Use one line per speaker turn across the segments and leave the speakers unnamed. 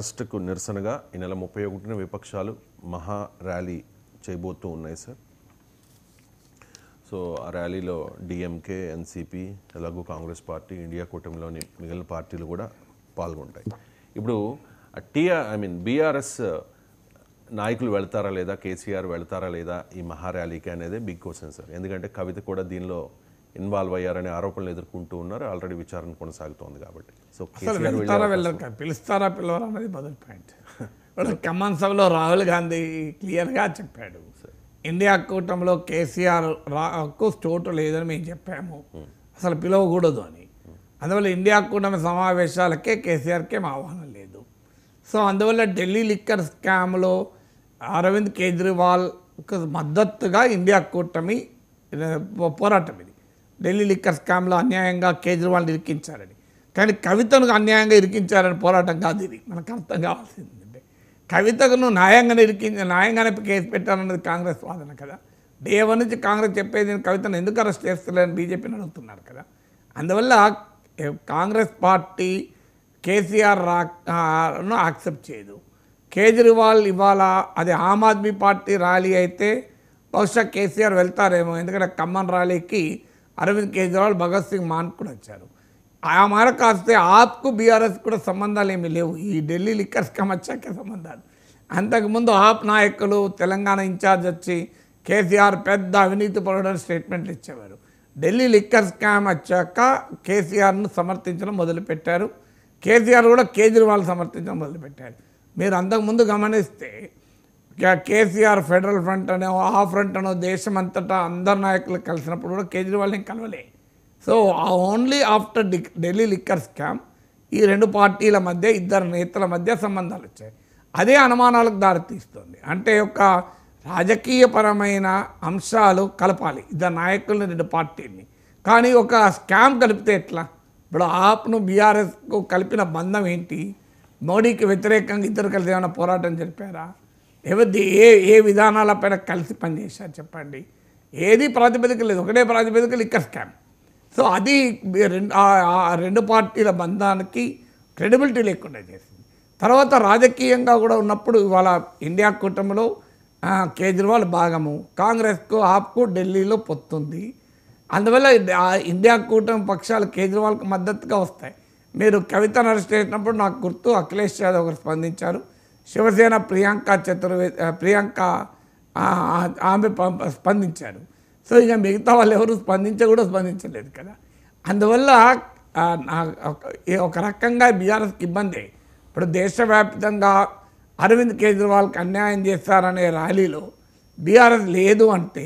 అరెస్టుకు నిరసనగా ఈ నెల ముప్పై ఒకటిన విపక్షాలు మహా ర్యాలీ చేయబోతూ ఉన్నాయి సార్ సో ఆ ర్యాలీలో డిఎంకే ఎన్సిపి అలాగే కాంగ్రెస్ పార్టీ ఇండియా కూటమిలోని మిగిలిన పార్టీలు కూడా పాల్గొంటాయి ఇప్పుడు టీఆర్ ఐ మీన్ బీఆర్ఎస్ నాయకులు వెళ్తారా లేదా కేసీఆర్ వెళ్తారా లేదా ఈ మహా ర్యాలీకి అనేది బిగ్ క్వశ్చన్ సార్ ఎందుకంటే కవిత కూడా దీనిలో ఇన్వాల్వ్ అయ్యారనే ఆరోపణలు ఎదుర్కొంటూ ఉన్నారు ఆల్రెడీ విచారణ కొనసాగుతోంది కాబట్టి సో వెళ్తారా పిలుస్తారా పిలవరా అనేది మొదటి పాయింట్ ఖమ్మం సభలో రాహుల్ గాంధీ క్లియర్గా చెప్పాడు ఇండియా కూటమిలో కేసీఆర్ రాకు చోటు లేదని మేము చెప్పాము అసలు పిలవకూడదు అని అందువల్ల ఇండియా కూటమి సమావేశాలకే కేసీఆర్కే మా ఆహ్వానం లేదు సో అందువల్ల ఢిల్లీ లిక్కర్ స్కామ్లో అరవింద్ కేజ్రీవాల్ మద్దతుగా ఇండియా కూటమి పోరాటం ఇది ఢిల్లీ లిక్కర్ స్కామ్లో అన్యాయంగా కేజ్రీవాల్ని ఇరికించారని కానీ కవితను అన్యాయంగా ఇరికించారని పోరాటం కాదు ఇది మనకు అర్థం కావాల్సింది కవితను న్యాయంగా ఇరికించి న్యాయంగానే కేసు పెట్టారన్నది కాంగ్రెస్ వాదన కదా డే వన్ నుంచి కాంగ్రెస్ చెప్పేది కవితను ఎందుకు అరెస్ట్ చేస్తలేని బీజేపీని అడుగుతున్నారు కదా అందువల్ల కాంగ్రెస్ పార్టీ కేసీఆర్ రాను యాక్సెప్ట్ చేయదు కేజ్రీవాల్ ఇవాళ అది ఆమ్ ఆద్మీ పార్టీ ర్యాలీ అయితే బహుశా కేసీఆర్ వెళ్తారేమో ఎందుకంటే ఖమ్మం ర్యాలీకి అరవింద్ కేజ్రీవాల్ భగత్ సింగ్ మాన్ కూడా వచ్చారు ఆ మేర కాస్తే ఆప్కు బీఆర్ఎస్ కూడా సంబంధాలు ఏమీ లేవు ఈ ఢిల్లీ లిక్కర్స్ వచ్చాకే సంబంధాలు అంతకుముందు ఆప్ నాయకులు తెలంగాణ ఇన్ఛార్జ్ వచ్చి కేసీఆర్ పెద్ద అవినీతి పరుడని స్టేట్మెంట్లు ఇచ్చేవారు ఢిల్లీ లిక్కర్ స్కామ్ వచ్చాక కేసీఆర్ను సమర్థించడం మొదలుపెట్టారు కేసీఆర్ కూడా కేజ్రీవాల్ సమర్థించడం మొదలుపెట్టారు మీరు అంతకుముందు గమనిస్తే కేసీఆర్ ఫెడరల్ ఫ్రంట్ అనో ఆ ఫ్రంట్ అనో దేశం అంతటా అందరు నాయకులు కలిసినప్పుడు కూడా కేజ్రీవాల్ని కలవలే so only after Delhi liquor scam ఈ రెండు పార్టీల మధ్య ఇద్దరు నేతల మధ్య సంబంధాలు వచ్చాయి అదే అనుమానాలకు దారితీస్తుంది అంటే ఒక రాజకీయపరమైన అంశాలు కలపాలి ఇద్దరు నాయకులను రెండు పార్టీని కానీ ఒక స్కామ్ కలిపితే ఎట్లా ఇప్పుడు ఆప్ను బీఆర్ఎస్కు కలిపిన బంధం ఏంటి మోడీకి వ్యతిరేకంగా ఇద్దరు కలిసి ఏమైనా పోరాటం జరిపారా ఎవరి ఏ ఏ విధానాల పైన కలిసి పనిచేశారు చెప్పండి ఏది ప్రాతిపదిక లేదు ఒకటే ప్రాతిపదికలు ఇక్కడ స్కామ్ సో అది రెండు రెండు పార్టీల బంధానికి క్రెడిబిలిటీ లేకుండా చేసింది తర్వాత రాజకీయంగా కూడా ఉన్నప్పుడు ఇవాళ ఇండియా కూటమిలో కేజ్రీవాల్ భాగము కాంగ్రెస్కు ఆప్కు ఢిల్లీలో పొత్తుంది అందువల్ల ఇండియా కూటమి పక్షాలు కేజ్రీవాల్కి మద్దతుగా వస్తాయి మీరు కవితను అరెస్ట్ చేసినప్పుడు నాకు గుర్తు అఖిలేష్ యాదవ్ స్పందించారు శివసేన ప్రియాంక చతుర్వేది ప్రియాంక ఆమె స్పందించారు సో ఇక మిగతా వాళ్ళు ఎవరు స్పందించ కూడా స్పందించలేదు కదా అందువల్ల ఒక రకంగా బీఆర్ఎస్కి ఇబ్బంది ఇప్పుడు దేశవ్యాప్తంగా అరవింద్ కేజ్రీవాల్కి అన్యాయం చేస్తారనే ర్యాలీలో బీఆర్ఎస్ లేదు అంటే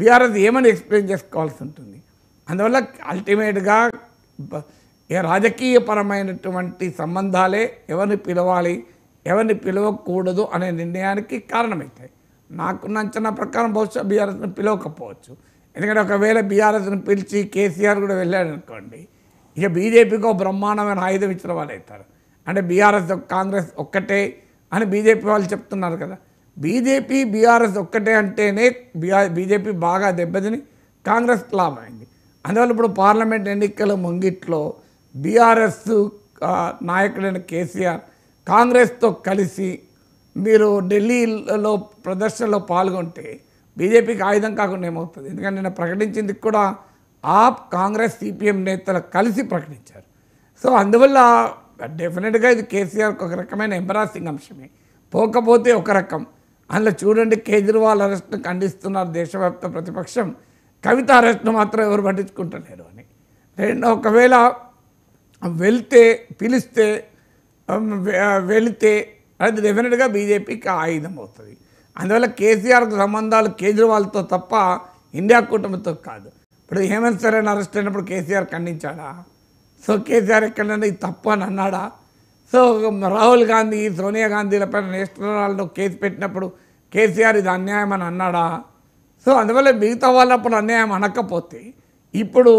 బీఆర్ఎస్ ఏమని ఎక్స్ప్లెయిన్ చేసుకోవాల్సి ఉంటుంది అందువల్ల అల్టిమేట్గా రాజకీయపరమైనటువంటి సంబంధాలే ఎవరిని పిలవాలి ఎవరిని పిలవకూడదు అనే నిర్ణయానికి కారణమవుతాయి నాకున్న అంచనా ప్రకారం బహుశా బీఆర్ఎస్ని పిలవకపోవచ్చు ఎందుకంటే ఒకవేళ బీఆర్ఎస్ని పిలిచి కేసీఆర్ కూడా వెళ్ళాడు అనుకోండి ఇక బీజేపీకి బ్రహ్మాండమైన ఆయుధం ఇచ్చిన వాళ్ళు అవుతారు అంటే బీఆర్ఎస్ కాంగ్రెస్ ఒక్కటే అని బీజేపీ వాళ్ళు చెప్తున్నారు కదా బీజేపీ బీఆర్ఎస్ ఒక్కటే అంటేనే బీఆర్ బీజేపీ బాగా దెబ్బతిని కాంగ్రెస్ లాభమైంది అందువల్ల ఇప్పుడు పార్లమెంట్ ఎన్నికల ముంగిట్లో బీఆర్ఎస్ నాయకుడైన కేసీఆర్ కాంగ్రెస్తో కలిసి మీరు ఢిల్లీలో ప్రదర్శనలో పాల్గొంటే బీజేపీకి ఆయుధం కాకుండా ఏమవుతుంది ఎందుకంటే నేను ప్రకటించింది కూడా ఆప్ కాంగ్రెస్ సిపిఎం నేతలు కలిసి ప్రకటించారు సో అందువల్ల డెఫినెట్గా ఇది కేసీఆర్కి ఒక రకమైన ఎంబరాసింగ్ అంశమే పోకపోతే ఒక రకం అందులో చూడండి కేజ్రీవాల్ అరెస్ట్ను ఖండిస్తున్నారు దేశవ్యాప్త ప్రతిపక్షం కవిత అరెస్ట్ను మాత్రం ఎవరు పట్టించుకుంటలేరు అని రెండు ఒకవేళ వెళ్తే పిలిస్తే వెళితే అది డెఫినెట్గా బీజేపీకి ఆయుధం అవుతుంది అందువల్ల కేసీఆర్కు సంబంధాలు కేజ్రీవాల్తో తప్ప ఇండియా కూటమితో కాదు ఇప్పుడు హేమంత్ సరైన అరెస్ట్ అయినప్పుడు కేసీఆర్ ఖండించాడా సో కేసీఆర్ ఎక్కడైనా ఇది తప్పు అని అన్నాడా సో రాహుల్ గాంధీ సోనియా గాంధీలపై నేషనల్ కేసు పెట్టినప్పుడు కేసీఆర్ ఇది అన్యాయం అని అన్నాడా సో అందువల్ల మిగతా వాళ్ళప్పుడు అన్యాయం అనకపోతే ఇప్పుడు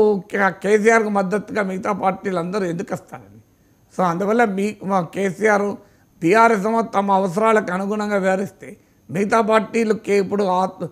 కేసీఆర్కు మద్దతుగా మిగతా పార్టీలు అందరూ ఎందుకు వస్తారండి సో అందువల్ల మీ మా కేసీఆర్ టీఆర్ఎస్ తమ అవసరాలకు అనుగుణంగా వ్యవహరిస్తే మిగతా పార్టీలు ఇప్పుడు